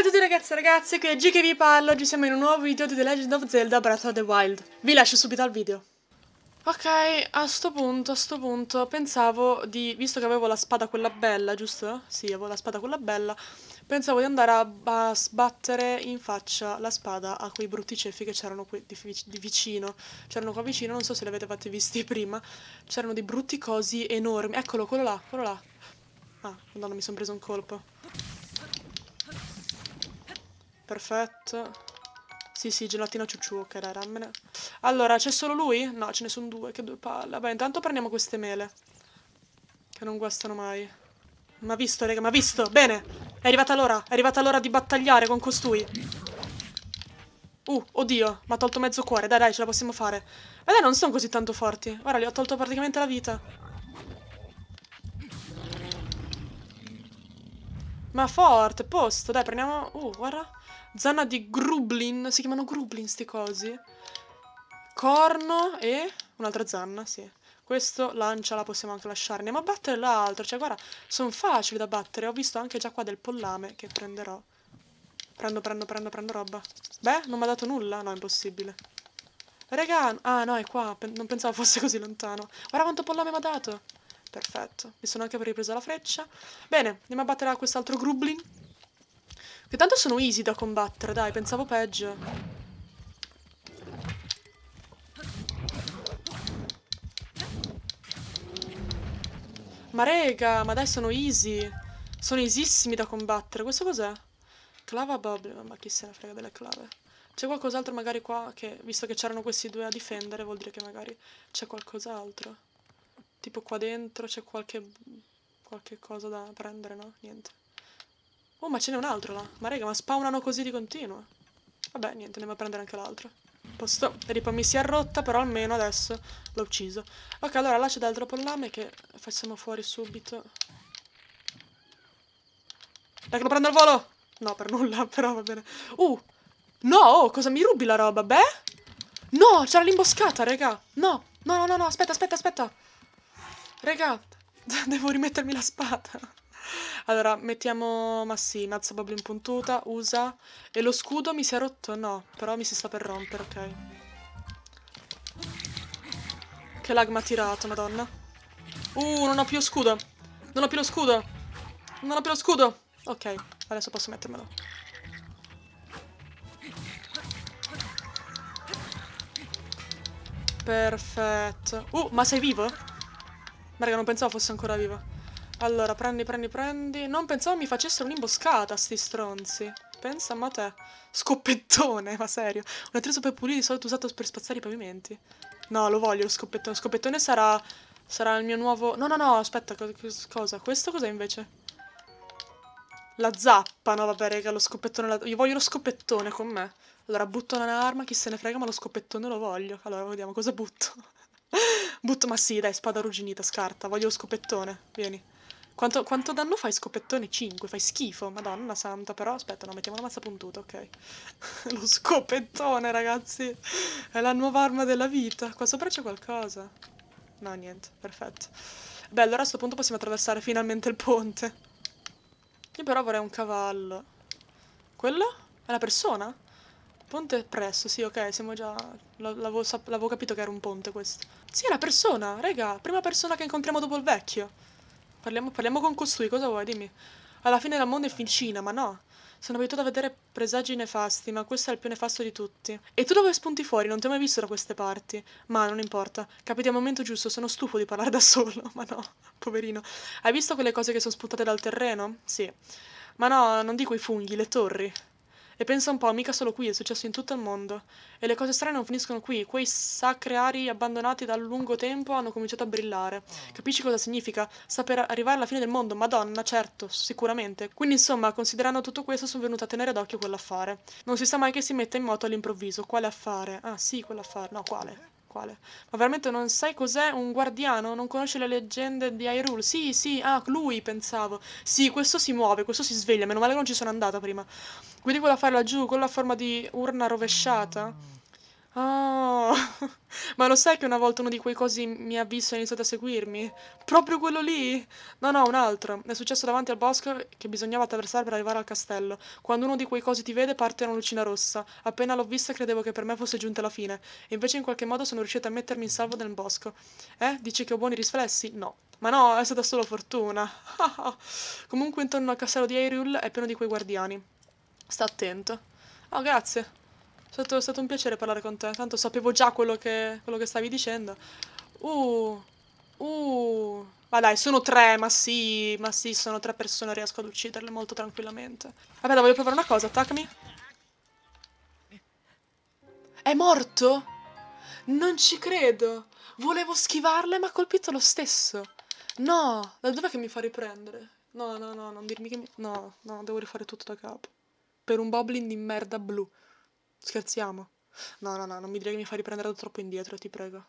Ciao a tutti ragazzi e ragazze, qui è G che vi parlo, oggi siamo in un nuovo video di The Legend of Zelda Breath of the Wild. Vi lascio subito al video. Ok, a sto punto, a sto punto, pensavo di... visto che avevo la spada quella bella, giusto? Sì, avevo la spada quella bella, pensavo di andare a, a sbattere in faccia la spada a quei brutti ceffi che c'erano qui di, di vicino. C'erano qua vicino, non so se li avete fatti visti prima, c'erano dei brutti cosi enormi. Eccolo, quello là, quello là. Ah, madonna, mi sono preso un colpo. Perfetto. Sì, sì, gelatina ciucciù, ok, dai, rammene. Allora, c'è solo lui? No, ce ne sono due, che due palle. Vabbè, intanto prendiamo queste mele. Che non guastano mai. Ma visto, raga, ma visto! Bene! È arrivata l'ora, è arrivata l'ora di battagliare con costui. Uh, oddio, mi ha tolto mezzo cuore. Dai, dai, ce la possiamo fare. Ma dai, non sono così tanto forti. Guarda, gli ho tolto praticamente la vita. Ma forte, posto. Dai, prendiamo... Uh, guarda zanna di Grublin. Si chiamano Grublin sti cosi. Corno e un'altra zanna, sì. Questo lancia la possiamo anche lasciare. Andiamo a battere l'altro. Cioè, guarda, sono facili da battere. Ho visto anche già qua del pollame che prenderò. Prendo, prendo, prendo, prendo roba. Beh, non mi ha dato nulla? No, impossibile. Raga, ah no, è qua. Pen non pensavo fosse così lontano. Guarda quanto pollame mi ha dato. Perfetto. Mi sono anche ripresa la freccia. Bene, andiamo a battere quest'altro grublin. Che tanto sono easy da combattere, dai, pensavo peggio. Ma rega, ma dai, sono easy. Sono easissimi da combattere. Questo cos'è? Clava Bubble. Ma chi se ne frega delle clave? C'è qualcos'altro magari qua che, visto che c'erano questi due a difendere, vuol dire che magari c'è qualcos'altro. Tipo qua dentro c'è qualche... qualche cosa da prendere, no? Niente. Oh, ma ce n'è un altro là. Ma raga, ma spawnano così di continuo. Vabbè, niente, andiamo a prendere anche l'altro. Posto, ripa mi si è rotta, però almeno adesso l'ho ucciso. Ok, allora là c'è l'altro pollame che facciamo fuori subito. Dai che lo prendo al volo! No, per nulla, però va bene. Uh! No, oh, cosa mi rubi la roba? Beh? No, c'era l'imboscata, raga! No, no, no, no, no, aspetta, aspetta, aspetta! Raga, devo rimettermi la spada. Allora, mettiamo ma sì, mazza Boblin impuntuta, usa. E lo scudo mi si è rotto? No, però mi si sta per rompere, ok. Che lag mi ha tirato, madonna. Uh, non ho più lo scudo. Non ho più lo scudo. Non ho più lo scudo. Ok, adesso posso mettermelo. Perfetto. Uh, ma sei vivo? Ma raga, non pensavo fosse ancora vivo. Allora, prendi, prendi, prendi. Non pensavo mi facessero un'imboscata, sti stronzi. Pensa a te. Scoppettone, ma serio. Una tre per pulire di solito usato per spazzare i pavimenti. No, lo voglio lo scoppettone. Lo scoppettone sarà... Sarà il mio nuovo... No, no, no, aspetta, cosa? Questo cos'è invece? La zappa, no vabbè raga, lo scoppettone... la... io voglio lo scoppettone con me. Allora butto un'arma, chi se ne frega, ma lo scoppettone lo voglio. Allora vediamo cosa butto. butto, ma sì, dai, spada arrugginita, scarta, voglio lo scoppettone. vieni. Quanto, quanto danno fai scopettone? 5, fai schifo, madonna santa, però aspetta, no, mettiamo la mazza puntuta, ok. Lo scopettone, ragazzi, è la nuova arma della vita. Qua sopra c'è qualcosa? No, niente, perfetto. Beh, allora a questo punto possiamo attraversare finalmente il ponte. Io però vorrei un cavallo. Quello? È la persona? Ponte presso, sì, ok, siamo già... L'avevo capito che era un ponte questo. Sì, è la persona, raga, prima persona che incontriamo dopo il vecchio. Parliamo, parliamo con costui, cosa vuoi? Dimmi. Alla fine del mondo è vicina, ma no. Sono abituato a vedere presagi nefasti, ma questo è il più nefasto di tutti. E tu dove spunti fuori? Non ti ho mai visto da queste parti. Ma non importa, capiti al momento giusto, sono stufo di parlare da solo. Ma no, poverino. Hai visto quelle cose che sono spuntate dal terreno? Sì. Ma no, non dico i funghi, le torri. E pensa un po', mica solo qui, è successo in tutto il mondo. E le cose strane non finiscono qui. Quei sacri ari abbandonati da lungo tempo hanno cominciato a brillare. Ah. Capisci cosa significa? Sta per arrivare alla fine del mondo, madonna, certo, sicuramente. Quindi insomma, considerando tutto questo, sono venuta a tenere d'occhio quell'affare. Non si sa mai che si metta in moto all'improvviso. Quale affare? Ah sì, quell'affare. No, quale? quale. Ma veramente non sai cos'è un guardiano? Non conosci le leggende di Hyrule? Sì, sì, ah, lui pensavo. Sì, questo si muove, questo si sveglia, meno male che non ci sono andata prima. Guidi quella fare laggiù con la forma di urna rovesciata. Oh, ma lo sai che una volta uno di quei cosi mi ha visto e ha iniziato a seguirmi? Proprio quello lì? No, no, un altro. È successo davanti al bosco che bisognava attraversare per arrivare al castello. Quando uno di quei cosi ti vede parte una lucina rossa. Appena l'ho vista credevo che per me fosse giunta la fine. E invece in qualche modo sono riuscito a mettermi in salvo nel bosco. Eh? Dici che ho buoni riflessi? No. Ma no, è stata solo fortuna. Comunque intorno al castello di Hyrule è pieno di quei guardiani. Sta attento. Oh, grazie. È stato, è stato un piacere parlare con te. Tanto sapevo già quello che, quello che stavi dicendo. Uh, uh. Ma dai, sono tre, ma sì, ma sì, sono tre persone, riesco ad ucciderle molto tranquillamente. Vabbè, voglio provare una cosa, attaccami. È morto? Non ci credo. Volevo schivarle, ma ha colpito lo stesso. No, da dov'è che mi fa riprendere? No, no, no, non dirmi che mi... No, no, devo rifare tutto da capo. Per un boblin di merda blu. Scherziamo. No, no, no, non mi dire che mi fa riprendere troppo indietro, ti prego.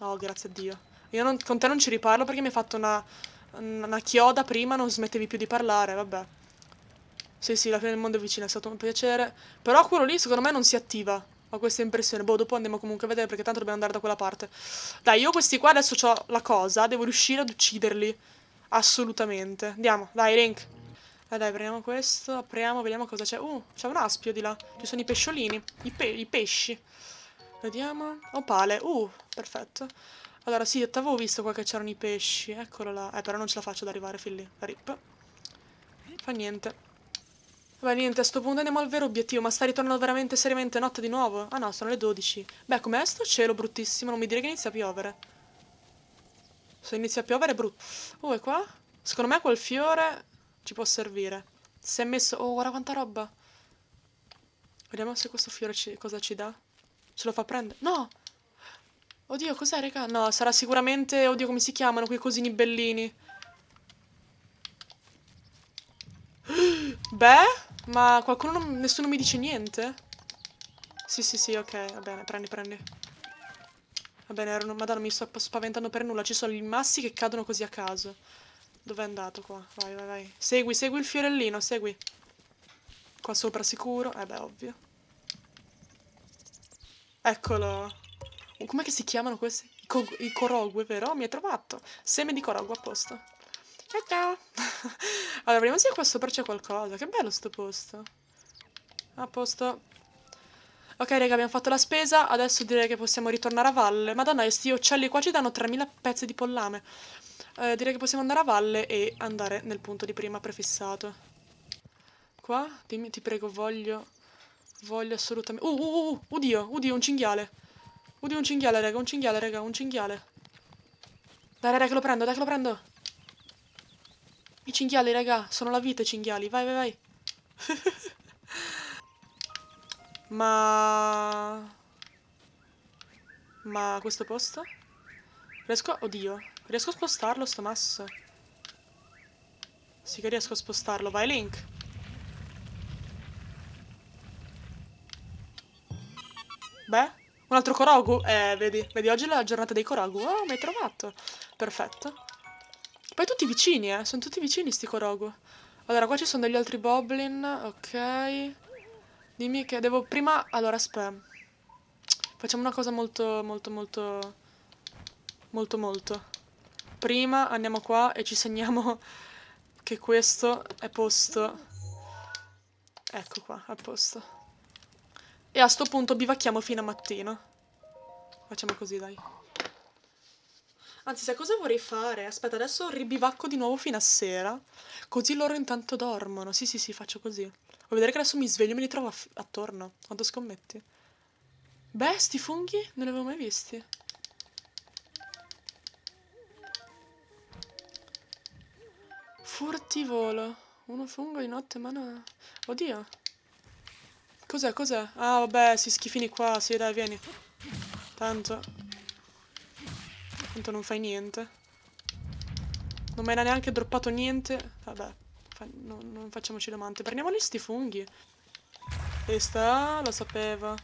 Oh, grazie a Dio. Io non, con te non ci riparlo perché mi hai fatto una, una chioda prima, non smettevi più di parlare, vabbè. Sì, sì, la fine del mondo è vicina, è stato un piacere. Però quello lì secondo me non si attiva. Ho questa impressione. Boh, dopo andiamo comunque a vedere perché tanto dobbiamo andare da quella parte. Dai, io questi qua adesso ho la cosa, devo riuscire ad ucciderli. Assolutamente. Andiamo, dai, Link. Dai, ah, dai, prendiamo questo, apriamo, vediamo cosa c'è. Uh, c'è un aspio di là. Ci sono i pesciolini, i, pe i pesci. Vediamo. Opale, uh, perfetto. Allora, sì, avevo visto qua che c'erano i pesci. Eccolo là. Eh, però non ce la faccio ad arrivare fin lì. Rip. Fa niente. Vabbè, niente, a sto punto andiamo al vero obiettivo. Ma sta ritornando veramente seriamente notte di nuovo? Ah no, sono le 12. Beh, com'è sto cielo bruttissimo? Non mi dire che inizia a piovere. Se inizia a piovere è brutto. Oh, è qua? Secondo me quel fiore ci può servire. Si è messo... Oh, guarda quanta roba. Vediamo se questo fiore ci... cosa ci dà. Ce lo fa prendere. No! Oddio, cos'è, raga? No, sarà sicuramente... Oddio, come si chiamano quei cosini bellini. Beh, ma qualcuno... Non... Nessuno mi dice niente? Sì, sì, sì, ok. Va bene, prendi, prendi. Va bene, erano... Madonna, mi sto spaventando per nulla. Ci sono gli massi che cadono così a caso. Dov'è andato qua? Vai, vai, vai. Segui, segui il fiorellino, segui. Qua sopra sicuro. Eh beh, ovvio. Eccolo. Oh, Com'è che si chiamano questi? I, co i corogue, vero? Mi hai trovato. Seme di corogue a posto. Ciao ciao. allora, vediamo se qua sopra c'è qualcosa. Che bello sto posto. A posto. Ok, raga, abbiamo fatto la spesa. Adesso direi che possiamo ritornare a valle. Madonna, questi uccelli qua ci danno 3000 pezzi di pollame. Eh, direi che possiamo andare a valle e andare nel punto di prima prefissato. Qua? Dimmi, ti prego, voglio... Voglio assolutamente... Uh, uh, uh, uh, oddio, oddio, un cinghiale. Oddio, un cinghiale, raga, un cinghiale, raga, un cinghiale. Dai, raga, che lo prendo, dai, che lo prendo. I cinghiali, raga, sono la vita i cinghiali. Vai, vai, vai. Ma... Ma questo posto? Riesco... Oddio. Riesco a spostarlo sto masso? Sì che riesco a spostarlo. Vai Link. Beh, un altro Korogu. Eh, vedi. Vedi, oggi è la giornata dei Korogu. Oh, mi hai trovato. Perfetto. Poi tutti vicini, eh. Sono tutti vicini sti Korogu. Allora, qua ci sono degli altri Boblin. Ok. Dimmi che devo prima... Allora, aspetta. Facciamo una cosa molto, molto, molto... Molto, molto. Prima andiamo qua e ci segniamo che questo è posto... Ecco qua, a posto. E a sto punto bivacchiamo fino a mattino. Facciamo così, dai. Anzi, sai cosa vorrei fare? Aspetta, adesso ribivacco di nuovo fino a sera. Così loro intanto dormono. Sì, sì, sì, faccio così. Vuoi vedere che adesso mi sveglio e me li trovo attorno? Quanto scommetti? Beh, sti funghi non li avevo mai visti. Furtivolo. Uno fungo di notte, ma no... Oddio. Cos'è, cos'è? Ah, vabbè, si schifini qua. Sì, dai, vieni. Tanto. Tanto non fai niente. Non me ne ha neanche droppato niente. Vabbè fa no, non facciamoci domande. Prendiamo lì sti funghi. Questa lo sapeva.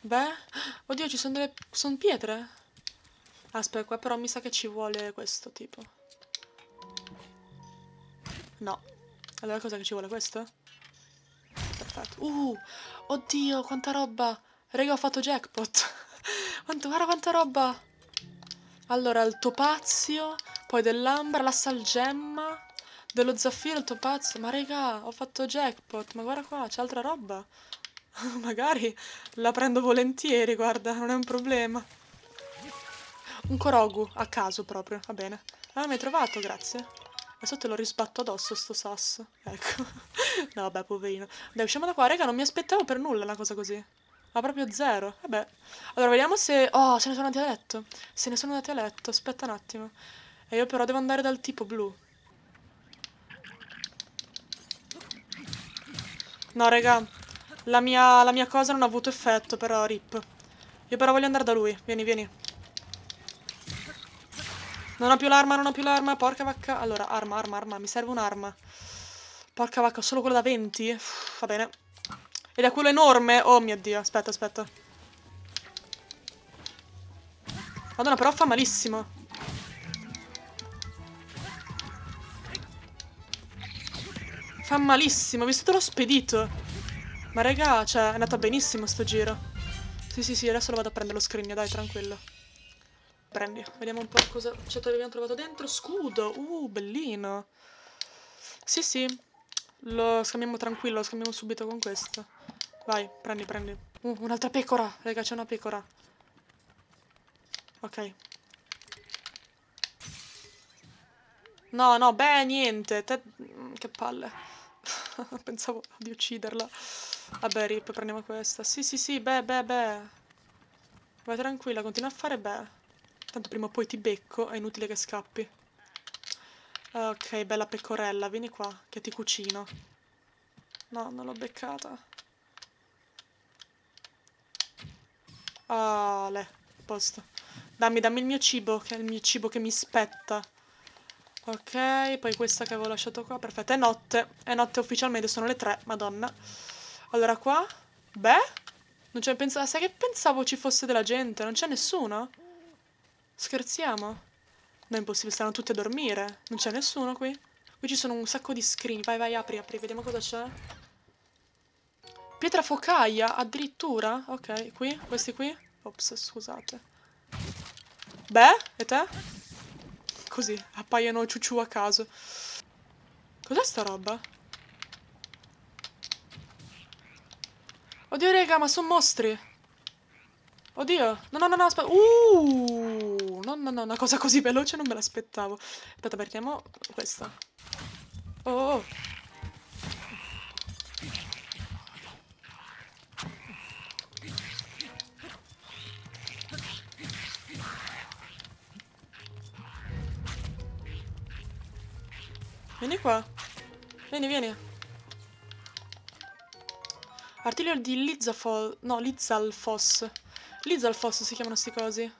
Beh, oddio, ci sono delle... sono pietre? Aspetta, qua però mi sa che ci vuole questo tipo. No. Allora cosa che ci vuole questo? Perfetto. Uh, oddio, quanta roba. Raga, ho fatto jackpot. Quanto, guarda quanta roba. Allora, il topazio, poi dell'ambra, la salgemma, dello zaffiro, il tuo pazzo. Ma raga, ho fatto jackpot. Ma guarda qua, c'è altra roba. Magari la prendo volentieri, guarda, non è un problema. Un Korogu, a caso proprio, va bene. Ah, mi hai trovato, grazie. Adesso te lo risbatto addosso sto sasso. Ecco. no, vabbè, poverino. Dai, usciamo da qua, raga, non mi aspettavo per nulla una cosa così. Ma proprio zero. Vabbè. Allora, vediamo se... Oh, se ne sono andati a letto. Se ne sono andati a letto, aspetta un attimo. E io però devo andare dal tipo blu. No, raga. La mia, la mia cosa non ha avuto effetto, però, rip. Io però voglio andare da lui. Vieni, vieni. Non ho più l'arma, non ho più l'arma. Porca vacca. Allora, arma, arma, arma. Mi serve un'arma. Porca vacca, solo quella da 20? Uff, va bene. Ed è quello enorme. Oh mio Dio. Aspetta, aspetta. Madonna, però fa malissimo. Fa malissimo, mi sono spedito. Ma raga, cioè, è andata benissimo sto giro. Sì, sì, sì, adesso lo vado a prendere lo scrigno, dai, tranquillo. Prendi, vediamo un po' cosa c'è cioè, che abbiamo trovato dentro. Scudo, uh, bellino. Sì, sì, lo scambiamo tranquillo, lo scambiamo subito con questo. Vai, prendi, prendi. Uh, un'altra pecora, raga, c'è una pecora. Ok. No, no, beh, niente. Te... Che palle. Pensavo di ucciderla. Vabbè, Rip, prendiamo questa. Sì, sì, sì, beh, beh, beh. Vai tranquilla, continua a fare beh. Tanto prima o poi ti becco, è inutile che scappi. Ok, bella pecorella, vieni qua, che ti cucino. No, non l'ho beccata. Ah, le, posto. Dammi, dammi il mio cibo, che è il mio cibo che mi spetta. Ok, poi questa che avevo lasciato qua, perfetto, è notte, è notte ufficialmente, sono le tre, madonna. Allora qua, beh, non c'è pensato, sai che pensavo ci fosse della gente, non c'è nessuno? Scherziamo? No, è impossibile, stanno tutti a dormire, non c'è nessuno qui? Qui ci sono un sacco di screen, vai vai, apri, apri, vediamo cosa c'è. Pietra focaia, addirittura? Ok, qui, questi qui? Ops, scusate. Beh, e te? Così, appaiono ciucciù a caso. Cos'è sta roba? Oddio, raga, ma sono mostri. Oddio. No, no, no, no, aspetta. Uh! No, no, no, una cosa così veloce non me l'aspettavo. Aspetta, perdiamo questa. Oh, oh. oh. Vieni qua. Vieni, vieni. Artiglio di Lizzafol... No, Lizzalfoss. Lizzalfoss si chiamano sti cosi.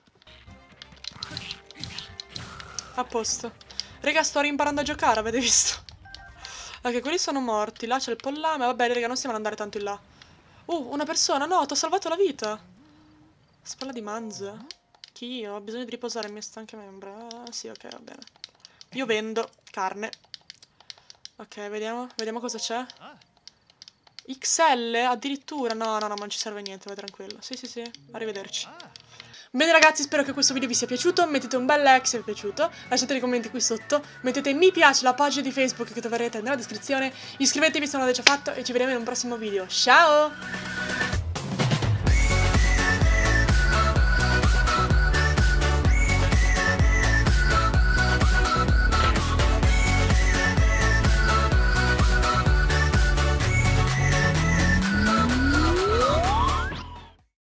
A posto. Raga, sto rimparando a giocare, avete visto? Ok, quelli sono morti. Là c'è il pollame. Vabbè, raga, non stiamo ad andare tanto in là. Uh, una persona. No, ti ho salvato la vita. Spalla di manzo. Chi io? Ho bisogno di riposare, mi sta stanche membra. Ah, Sì, ok, va bene. Io vendo carne. Ok, vediamo. Vediamo cosa c'è. XL? Addirittura? No, no, no, non ci serve niente, vai tranquillo. Sì, sì, sì. Arrivederci. Bene ragazzi, spero che questo video vi sia piaciuto, mettete un bel like se vi è piaciuto, lasciate dei commenti qui sotto, mettete mi piace alla pagina di Facebook che troverete nella descrizione, iscrivetevi se non l'avete già fatto e ci vediamo in un prossimo video. Ciao!